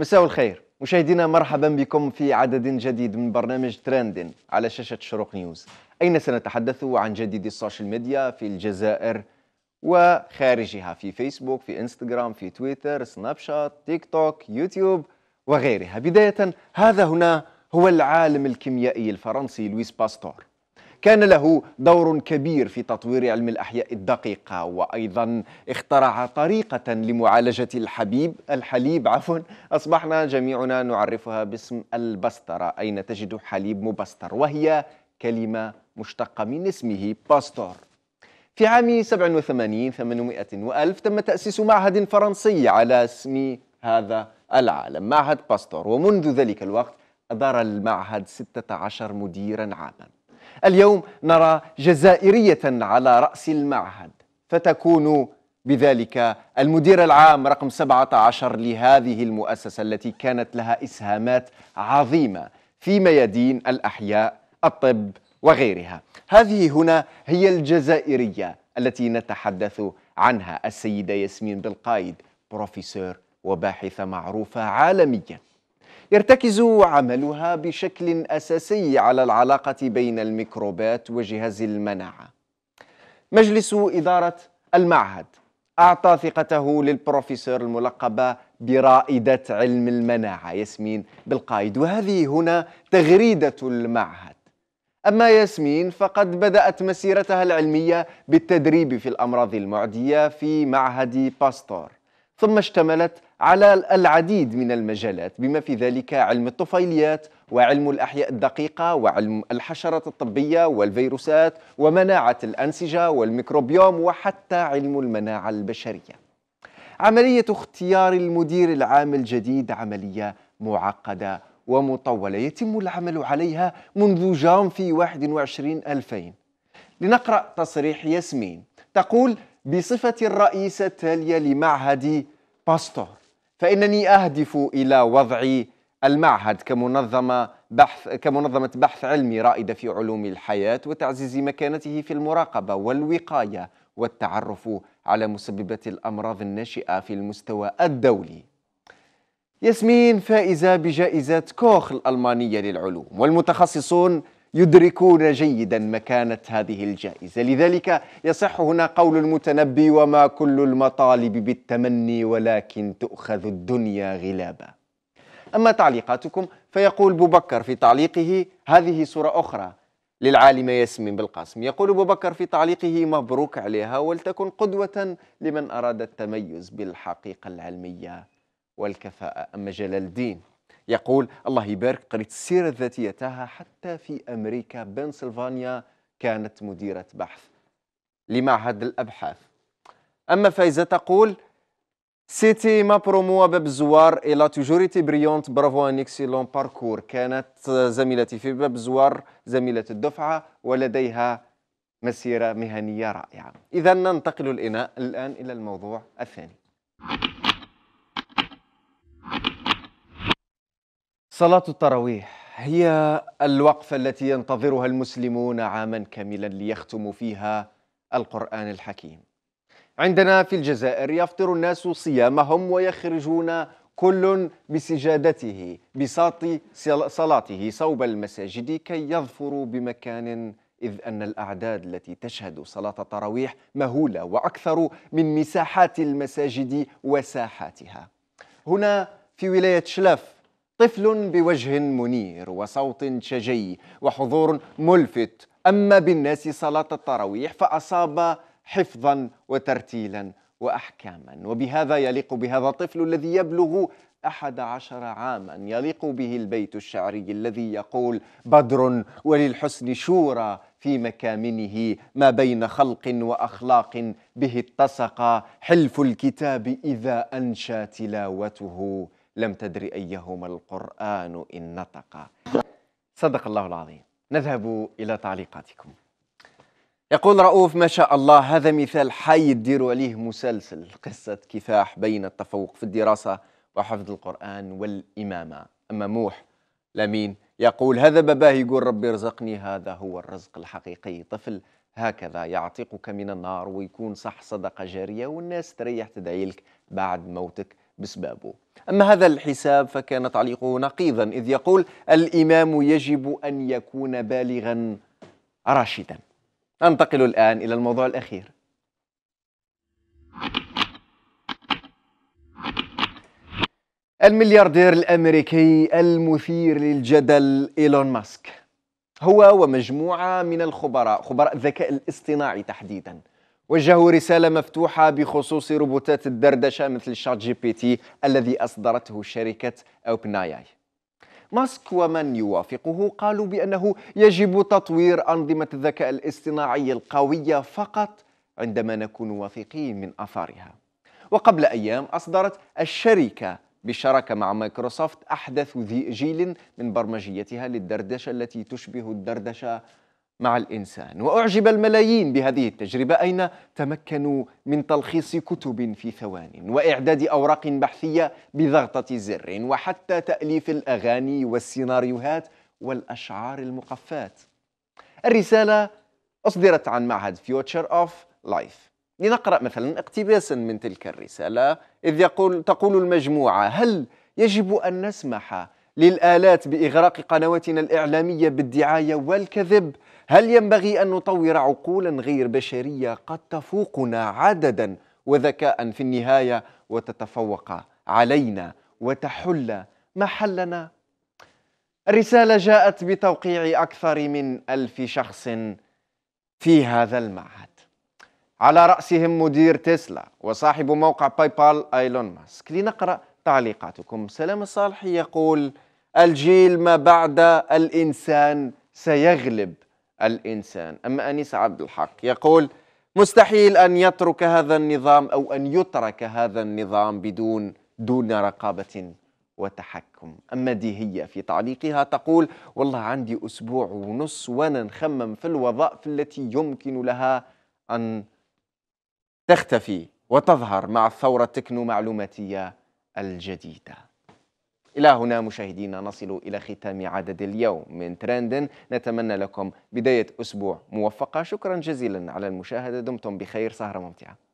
مساء الخير مشاهدينا مرحبا بكم في عدد جديد من برنامج ترندين على شاشة شروق نيوز أين سنتحدث عن جديد السوشيال ميديا في الجزائر وخارجها في فيسبوك في انستغرام في تويتر سناب شات تيك توك يوتيوب وغيرها بداية هذا هنا هو العالم الكيميائي الفرنسي لويس باستور كان له دور كبير في تطوير علم الأحياء الدقيقة وأيضا اخترع طريقة لمعالجة الحبيب الحليب عفوا أصبحنا جميعنا نعرفها باسم البسترة أين تجد حليب مبستر وهي كلمة مشتقة من اسمه باستور في عام 87 800 وألف تم تأسيس معهد فرنسي على اسم هذا العالم معهد باستور ومنذ ذلك الوقت أدار المعهد 16 مديرا عاما اليوم نرى جزائرية على رأس المعهد فتكون بذلك المدير العام رقم 17 لهذه المؤسسة التي كانت لها إسهامات عظيمة في ميادين الأحياء الطب وغيرها هذه هنا هي الجزائرية التي نتحدث عنها السيدة ياسمين بالقايد بروفيسور وباحثة معروفة عالمياً يرتكز عملها بشكل أساسي على العلاقة بين الميكروبات وجهاز المناعة مجلس إدارة المعهد أعطى ثقته للبروفيسور الملقبة برائدة علم المناعة ياسمين بالقايد وهذه هنا تغريدة المعهد أما ياسمين فقد بدأت مسيرتها العلمية بالتدريب في الأمراض المعدية في معهد باستور ثم اشتملت على العديد من المجالات بما في ذلك علم الطفيليات وعلم الأحياء الدقيقة وعلم الحشرات الطبية والفيروسات ومناعة الأنسجة والميكروبيوم وحتى علم المناعة البشرية عملية اختيار المدير العام الجديد عملية معقدة ومطولة يتم العمل عليها منذ جانفي 21 2000 لنقرأ تصريح ياسمين تقول بصفة الرئيسة التالية لمعهد باستور فإنني أهدف إلى وضع المعهد كمنظمة بحث كمنظمة بحث علمي رائدة في علوم الحياة وتعزيز مكانته في المراقبة والوقاية والتعرف على مسببات الأمراض الناشئة في المستوى الدولي ياسمين فائزة بجائزة كوخ الألمانية للعلوم والمتخصصون يدركون جيدا مكانة هذه الجائزة لذلك يصح هنا قول المتنبي وما كل المطالب بالتمني ولكن تؤخذ الدنيا غلابا أما تعليقاتكم فيقول بوبكر في تعليقه هذه صورة أخرى للعالمة ياسمين بالقاسم يقول أبو بكر في تعليقه مبروك عليها ولتكن قدوة لمن أراد التميز بالحقيقة العلمية والكفاءة أما جلال الدين يقول الله يبارك قريت السيرة الذاتية تاعها حتى في أمريكا بنسلفانيا كانت مديرة بحث لمعهد الأبحاث أما فايزة تقول سيتي ما برومو باب الزوار et elle a بريونت برافو brillante. Bravo باركور كانت زميلتي في باب الزوار زميلة الدفعة ولديها مسيرة مهنية رائعة. إذا ننتقل الآن إلى الموضوع الثاني. صلاة التراويح هي الوقفة التي ينتظرها المسلمون عاما كاملا ليختموا فيها القرآن الحكيم. عندنا في الجزائر يفطر الناس صيامهم ويخرجون كل بسجادته بساط صلاته صوب المساجد كي يظفروا بمكان إذ أن الأعداد التي تشهد صلاة التراويح مهولة وأكثر من مساحات المساجد وساحاتها. هنا في ولاية شلف طفل بوجه منير وصوت شجي وحضور ملفت أما بالناس صلاة التراويح فأصاب حفظا وترتيلا وأحكاما وبهذا يليق بهذا الطفل الذي يبلغ أحد عشر عاما يليق به البيت الشعري الذي يقول بدر وللحسن شورى في مكامنه ما بين خلق وأخلاق به اتسق حلف الكتاب إذا أنشى تلاوته لم تدر أيهما القرآن إن نطق صدق الله العظيم نذهب إلى تعليقاتكم يقول رؤوف ما شاء الله هذا مثال حي تديروا عليه مسلسل قصة كفاح بين التفوق في الدراسة وحفظ القرآن والإمامة أما موح لمين يقول هذا باباه يقول ربي ارزقني هذا هو الرزق الحقيقي طفل هكذا يعتقك من النار ويكون صح صدقة جارية والناس تريح تدعي لك بعد موتك بسبابه أما هذا الحساب فكان تعليقه نقيضا إذ يقول الإمام يجب أن يكون بالغا راشدا ننتقل الآن إلى الموضوع الأخير الملياردير الأمريكي المثير للجدل إيلون ماسك هو ومجموعة من الخبراء خبراء الذكاء الاصطناعي تحديداً وجهوا رسالة مفتوحة بخصوص روبوتات الدردشة مثل شات جي بي تي الذي أصدرته شركة أوبن آي ماسك ومن يوافقه قالوا بأنه يجب تطوير أنظمة الذكاء الاصطناعي القوية فقط عندما نكون واثقين من أثارها وقبل أيام أصدرت الشركة بالشراكة مع مايكروسوفت أحدث ذي جيل من برمجيتها للدردشة التي تشبه الدردشة مع الإنسان وأعجب الملايين بهذه التجربة أين تمكنوا من تلخيص كتب في ثوان وإعداد أوراق بحثية بضغطة زر وحتى تأليف الأغاني والسيناريوهات والأشعار المقفات الرسالة أصدرت عن معهد فيوتشر أوف لايف لنقرأ مثلا اقتباسا من تلك الرسالة إذ يقول تقول المجموعة هل يجب أن نسمح للآلات بإغراق قنواتنا الإعلامية بالدعاية والكذب هل ينبغي أن نطور عقولا غير بشرية قد تفوقنا عددا وذكاء في النهاية وتتفوق علينا وتحل محلنا الرسالة جاءت بتوقيع أكثر من ألف شخص في هذا المعهد على رأسهم مدير تسلا وصاحب موقع باي بال ايلون ماسك لنقرأ تعليقاتكم سلام الصالح يقول الجيل ما بعد الإنسان سيغلب الإنسان أما أنيس عبد الحق يقول مستحيل أن يترك هذا النظام أو أن يترك هذا النظام بدون دون رقابة وتحكم أما دي هي في تعليقها تقول والله عندي أسبوع ونص وأنا نخمم في الوظائف التي يمكن لها أن تختفي وتظهر مع الثورة التكنومعلوماتية الجديدة إلى هنا مشاهدينا نصل إلى ختام عدد اليوم من ترند نتمنى لكم بداية أسبوع موفقة شكرا جزيلا على المشاهدة دمتم بخير سهرة ممتعة